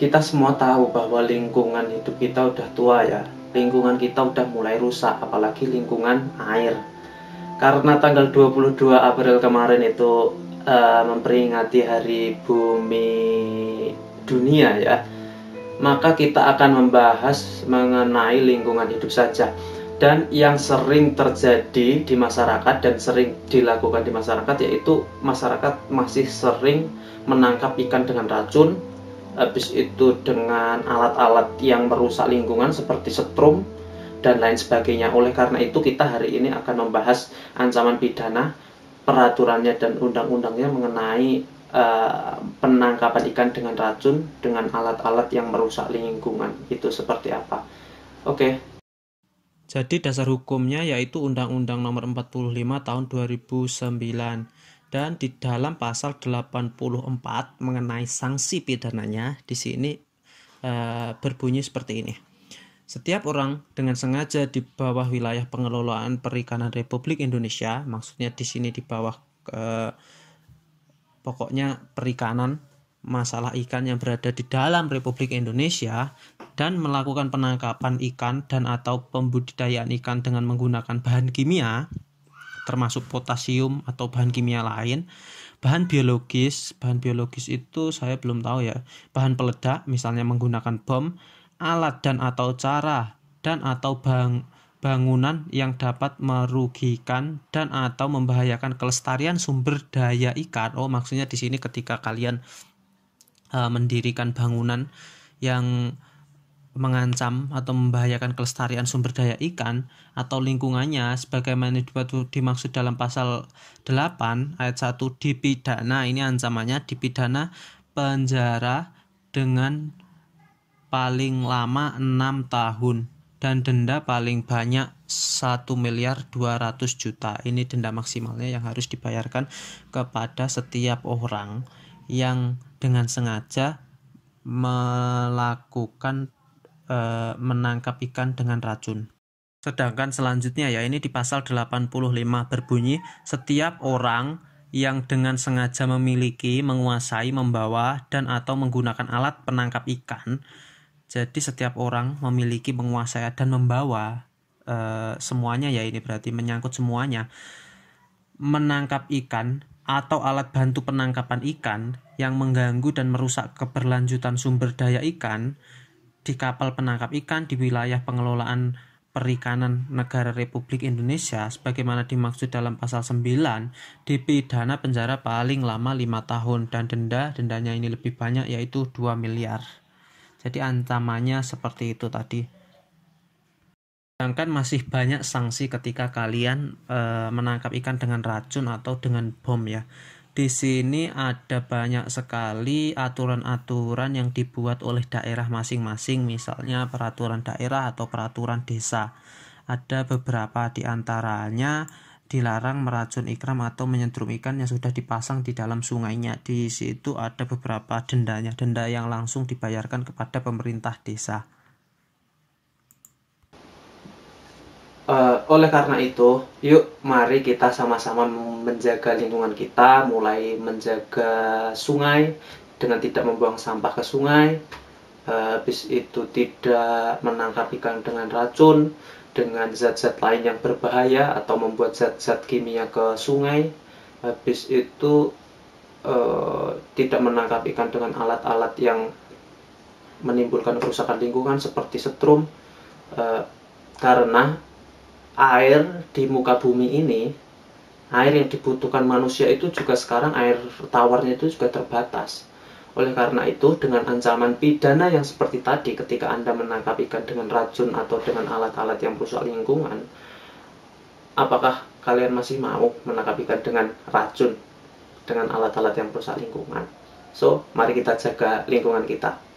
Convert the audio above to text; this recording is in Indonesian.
kita semua tahu bahwa lingkungan hidup kita udah tua ya lingkungan kita udah mulai rusak apalagi lingkungan air karena tanggal 22 April kemarin itu uh, memperingati hari bumi dunia ya maka kita akan membahas mengenai lingkungan hidup saja dan yang sering terjadi di masyarakat dan sering dilakukan di masyarakat yaitu masyarakat masih sering menangkap ikan dengan racun habis itu dengan alat-alat yang merusak lingkungan seperti setrum dan lain sebagainya. Oleh karena itu kita hari ini akan membahas ancaman pidana, peraturannya dan undang-undangnya mengenai uh, penangkapan ikan dengan racun dengan alat-alat yang merusak lingkungan. Itu seperti apa? Oke. Okay. Jadi dasar hukumnya yaitu Undang-Undang Nomor 45 Tahun 2009 dan di dalam pasal 84 mengenai sanksi pidananya di sini e, berbunyi seperti ini. Setiap orang dengan sengaja di bawah wilayah pengelolaan perikanan Republik Indonesia, maksudnya di sini di bawah e, pokoknya perikanan masalah ikan yang berada di dalam Republik Indonesia dan melakukan penangkapan ikan dan atau pembudidayaan ikan dengan menggunakan bahan kimia termasuk potasium atau bahan kimia lain bahan biologis bahan biologis itu saya belum tahu ya bahan peledak misalnya menggunakan bom alat dan atau cara dan atau bang bangunan yang dapat merugikan dan atau membahayakan kelestarian sumber daya ikan oh maksudnya di sini ketika kalian uh, mendirikan bangunan yang mengancam atau membahayakan kelestarian sumber daya ikan atau lingkungannya sebagaimana dimaksud dalam pasal 8 ayat 1 dipidana ini ancamannya dipidana penjara dengan paling lama 6 tahun dan denda paling banyak 1 miliar 200 juta. Ini denda maksimalnya yang harus dibayarkan kepada setiap orang yang dengan sengaja melakukan e, menangkap ikan dengan racun. Sedangkan selanjutnya ya ini di pasal 85 berbunyi setiap orang yang dengan sengaja memiliki, menguasai, membawa dan atau menggunakan alat penangkap ikan. Jadi setiap orang memiliki, menguasai dan membawa e, semuanya ya ini berarti menyangkut semuanya. Menangkap ikan atau alat bantu penangkapan ikan yang mengganggu dan merusak keberlanjutan sumber daya ikan di kapal penangkap ikan di wilayah pengelolaan perikanan negara Republik Indonesia sebagaimana dimaksud dalam pasal 9 dipidana penjara paling lama 5 tahun dan denda dendanya ini lebih banyak yaitu 2 miliar. Jadi ancamannya seperti itu tadi. Sedangkan masih banyak sanksi ketika kalian e, menangkap ikan dengan racun atau dengan bom ya di sini ada banyak sekali aturan-aturan yang dibuat oleh daerah masing-masing, misalnya peraturan daerah atau peraturan desa. Ada beberapa di antaranya dilarang meracun ikram atau menyentrum ikan yang sudah dipasang di dalam sungainya. Di situ ada beberapa dendanya, denda yang langsung dibayarkan kepada pemerintah desa. uh, oleh karena itu, yuk mari kita sama-sama menjaga lingkungan kita, mulai menjaga sungai dengan tidak membuang sampah ke sungai, uh, habis itu tidak menangkap ikan dengan racun, dengan zat-zat lain yang berbahaya atau membuat zat-zat kimia ke sungai, habis itu uh, tidak menangkap ikan dengan alat-alat yang menimbulkan kerusakan lingkungan seperti setrum, uh, karena air di muka bumi ini, air yang dibutuhkan manusia itu juga sekarang air tawarnya itu juga terbatas. Oleh karena itu, dengan ancaman pidana yang seperti tadi ketika Anda menangkap ikan dengan racun atau dengan alat-alat yang merusak lingkungan, apakah kalian masih mau menangkap ikan dengan racun, dengan alat-alat yang merusak lingkungan? So, mari kita jaga lingkungan kita.